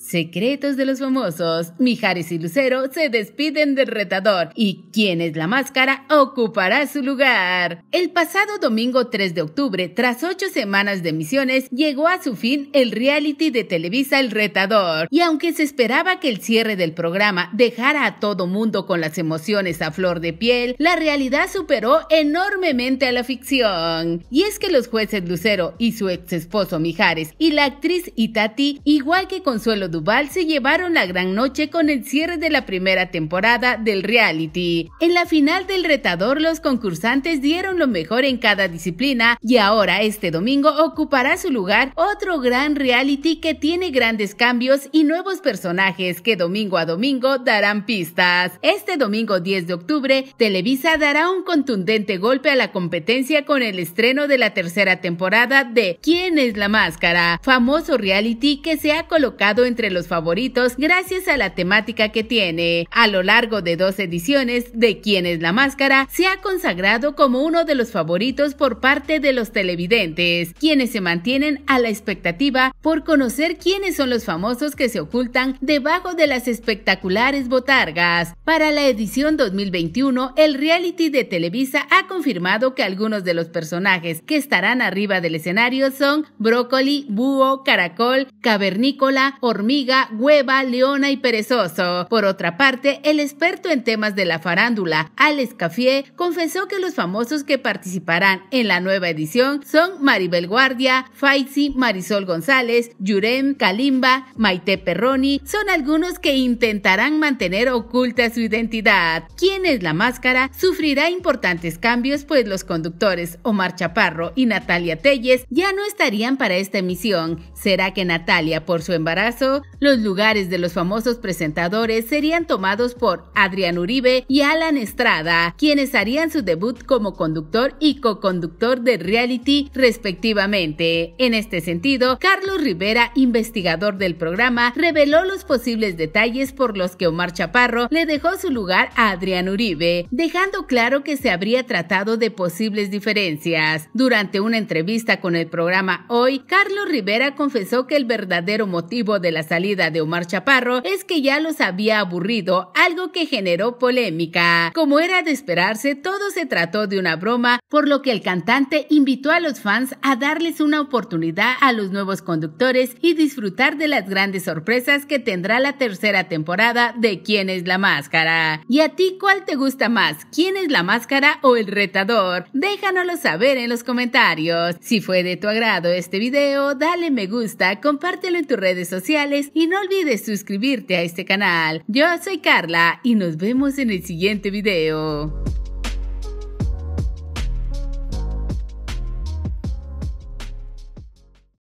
Secretos de los famosos. Mijares y Lucero se despiden del retador y ¿quién es la máscara ocupará su lugar. El pasado domingo 3 de octubre, tras ocho semanas de emisiones, llegó a su fin el reality de Televisa El Retador. Y aunque se esperaba que el cierre del programa dejara a todo mundo con las emociones a flor de piel, la realidad superó enormemente a la ficción. Y es que los jueces Lucero y su ex esposo Mijares y la actriz Itati, igual que Consuelo Duval se llevaron la gran noche con el cierre de la primera temporada del reality. En la final del retador, los concursantes dieron lo mejor en cada disciplina y ahora este domingo ocupará su lugar otro gran reality que tiene grandes cambios y nuevos personajes que domingo a domingo darán pistas. Este domingo 10 de octubre, Televisa dará un contundente golpe a la competencia con el estreno de la tercera temporada de ¿Quién es la máscara? Famoso reality que se ha colocado entre los favoritos gracias a la temática que tiene. A lo largo de dos ediciones de Quién es la Máscara, se ha consagrado como uno de los favoritos por parte de los televidentes, quienes se mantienen a la expectativa por conocer quiénes son los famosos que se ocultan debajo de las espectaculares botargas. Para la edición 2021, el reality de Televisa ha confirmado que algunos de los personajes que estarán arriba del escenario son Brócoli, Búho, Caracol, Cavernícola, Hormiga, amiga, hueva, leona y perezoso. Por otra parte, el experto en temas de la farándula, Alex Cafié, confesó que los famosos que participarán en la nueva edición son Maribel Guardia, Faitzi, Marisol González, Yurem, Kalimba, Maite Perroni, son algunos que intentarán mantener oculta su identidad. ¿Quién es la máscara? Sufrirá importantes cambios, pues los conductores Omar Chaparro y Natalia Telles ya no estarían para esta emisión. ¿Será que Natalia, por su embarazo, los lugares de los famosos presentadores serían tomados por Adrián Uribe y Alan Estrada, quienes harían su debut como conductor y co-conductor de reality respectivamente. En este sentido, Carlos Rivera, investigador del programa, reveló los posibles detalles por los que Omar Chaparro le dejó su lugar a Adrián Uribe, dejando claro que se habría tratado de posibles diferencias. Durante una entrevista con el programa Hoy, Carlos Rivera confesó que el verdadero motivo de las salida de Omar Chaparro es que ya los había aburrido, algo que generó polémica. Como era de esperarse, todo se trató de una broma, por lo que el cantante invitó a los fans a darles una oportunidad a los nuevos conductores y disfrutar de las grandes sorpresas que tendrá la tercera temporada de ¿Quién es la máscara? ¿Y a ti cuál te gusta más? ¿Quién es la máscara o el retador? Déjanoslo saber en los comentarios. Si fue de tu agrado este video, dale me gusta, compártelo en tus redes sociales y no olvides suscribirte a este canal. Yo soy Carla y nos vemos en el siguiente video.